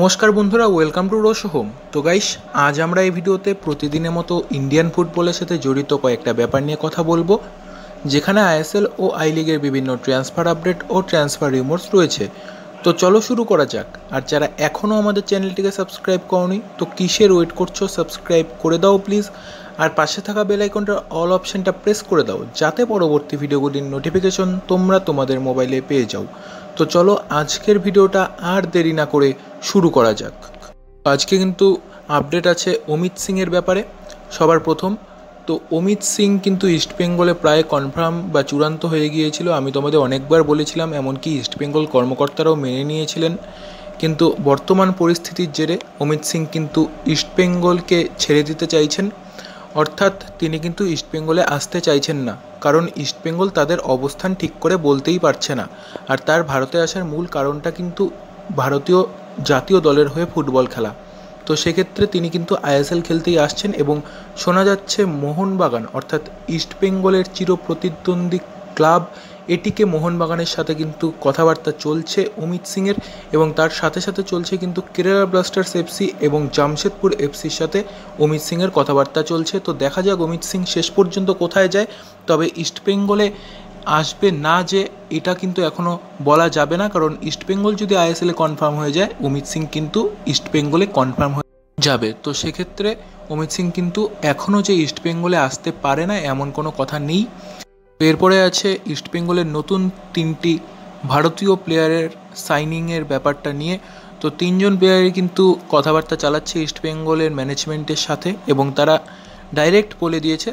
নমস্কার বন্ধুরা welcome to Rosho home তো গাইস আজ আমরা এই ভিডিওতে প্রতিদিনের মতো ইন্ডিয়ান ফুটবলের সাথে জড়িত কয়েকটা ব্যাপার নিয়ে কথা বলবো যেখানে আইএসএল ও আই লিগের বিভিন্ন ট্রান্সফার আপডেট ও ট্রান্সফার রিমোটস রয়েছে তো চলো শুরু করা যাক আর যারা এখনও আমাদের চ্যানেলটিকে সাবস্ক্রাইব করনি তো কিসের ওয়েট করছো সাবস্ক্রাইব করে দাও প্লিজ আর পাশে থাকা বেল আইকনটার অল অপশানটা প্রেস করে দাও যাতে পরবর্তী ভিডিওগুলির নোটিফিকেশন তোমরা তোমাদের মোবাইলে পেয়ে যাও তো চলো আজকের ভিডিওটা আর দেরি না করে শুরু করা যাক আজকে কিন্তু আপডেট আছে অমিত সিংয়ের ব্যাপারে সবার প্রথম তো অমিত সিং কিন্তু ইস্টবেঙ্গলে প্রায় কনফার্ম বা চূড়ান্ত হয়ে গিয়েছিল আমি তোমাদের অনেকবার বলেছিলাম এমনকি ইস্টবেঙ্গল কর্মকর্তারাও মেনে নিয়েছিলেন কিন্তু বর্তমান পরিস্থিতির জেরে অমিত সিং কিন্তু ইস্টবেঙ্গলকে ছেড়ে দিতে চাইছেন অর্থাৎ তিনি কিন্তু ইস্টবেঙ্গলে আসতে চাইছেন না কারণ ইস্টবেঙ্গল তাদের অবস্থান ঠিক করে বলতেই পারছে না আর তার ভারতে আসার মূল কারণটা কিন্তু ভারতীয় জাতীয় দলের হয়ে ফুটবল খেলা তো সেক্ষেত্রে তিনি কিন্তু আইএসএল খেলতেই আসছেন এবং শোনা যাচ্ছে মোহনবাগান অর্থাৎ ইস্টবেঙ্গলের চির প্রতিদ্বন্দ্বী ক্লাব এটিকে মোহনবাগানের সাথে কিন্তু কথাবার্তা চলছে অমিত সিংয়ের এবং তার সাথে সাথে চলছে কিন্তু কেরালা ব্লাস্টার্স এফসি এবং জামশেদপুর এফসির সাথে অমিত সিংয়ের কথাবার্তা চলছে তো দেখা যাক অমিত সিং শেষ পর্যন্ত কোথায় যায় তবে ইস্টবেঙ্গলে আসবে না যে এটা কিন্তু এখনও বলা যাবে না কারণ ইস্টবেঙ্গল যদি আইএসএলে কনফার্ম হয়ে যায় অমিত সিং কিন্তু ইস্টবেঙ্গলে কনফার্ম হয়ে যাবে তো সেক্ষেত্রে অমিত সিং কিন্তু এখনও যে ইস্টবেঙ্গলে আসতে পারে না এমন কোনো কথা নেই এরপরে আছে ইস্টবেঙ্গলের নতুন তিনটি ভারতীয় প্লেয়ারের সাইনিংয়ের ব্যাপারটা নিয়ে তো তিনজন প্লেয়ারই কিন্তু কথাবার্তা চালাচ্ছে ইস্টবেঙ্গলের ম্যানেজমেন্টের সাথে এবং তারা ডাইরেক্ট বলে দিয়েছে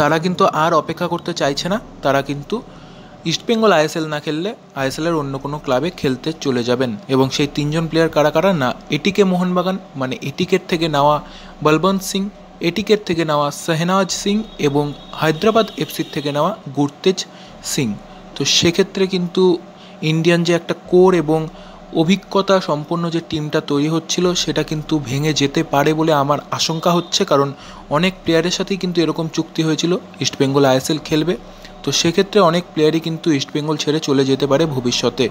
তারা কিন্তু আর অপেক্ষা করতে চাইছে না তারা কিন্তু ইস্টবেঙ্গল আইএসএল না খেললে আইএসএলের অন্য কোনো ক্লাবে খেলতে চলে যাবেন এবং সেই তিনজন প্লেয়ার কারা কারা না এটিকে মোহনবাগান মানে এটিকের থেকে নেওয়া বলবন্ত সিং এটিকের থেকে নেওয়া সেহনাজ সিং এবং হায়দ্রাবাদ এফসির থেকে নেওয়া গুরতেজ সিং তো সেক্ষেত্রে কিন্তু ইন্ডিয়ান যে একটা কোর এবং অভিজ্ঞতা সম্পন্ন যে টিমটা তৈরি হচ্ছিল সেটা কিন্তু ভেঙে যেতে পারে বলে আমার আশঙ্কা হচ্ছে কারণ অনেক প্লেয়ারের সাথেই কিন্তু এরকম চুক্তি হয়েছিল ইস্টবেঙ্গল আইএসএল খেলবে তো সেক্ষেত্রে অনেক প্লেয়ারই কিন্তু ইস্টবেঙ্গল ছেড়ে চলে যেতে পারে ভবিষ্যতে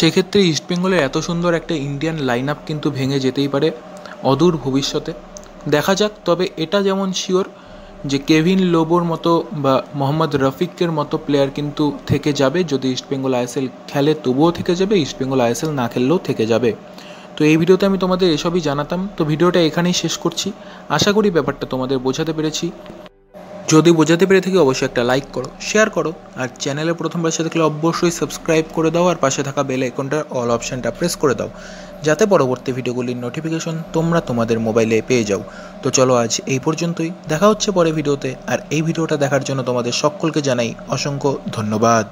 সেক্ষেত্রে ইস্টবেঙ্গলের এত সুন্দর একটা ইন্ডিয়ান লাইন আপ কিন্তু ভেঙে যেতেই পারে অদূর ভবিষ্যতে দেখা যাক তবে এটা যেমন শিওর যে কেভিন লোবোর মতো বা মোহাম্মদ রফিকের মতো প্লেয়ার কিন্তু থেকে যাবে যদি ইস্টবেঙ্গল আইএসএল খেলে তবুও থেকে যাবে ইস্টবেঙ্গল আইএসএল না খেললেও থেকে যাবে তো এই ভিডিওতে আমি তোমাদের এসবই জানাতাম তো ভিডিওটা এখানেই শেষ করছি আশা করি ব্যাপারটা তোমাদের বোঝাতে পেরেছি যদি বোঝাতে পেরে থাকি অবশ্যই একটা লাইক করো শেয়ার করো আর চ্যানেলে প্রথমবার সাথে থাকলে অবশ্যই সাবস্ক্রাইব করে দাও আর পাশে থাকা বেল আইকনটার অল অপশানটা প্রেস করে দাও যাতে পরবর্তী ভিডিওগুলির নোটিফিকেশন তোমরা তোমাদের মোবাইলে পেয়ে যাও তো চলো আজ এই পর্যন্তই দেখা হচ্ছে পরে ভিডিওতে আর এই ভিডিওটা দেখার জন্য তোমাদের সকলকে জানাই অসংখ্য ধন্যবাদ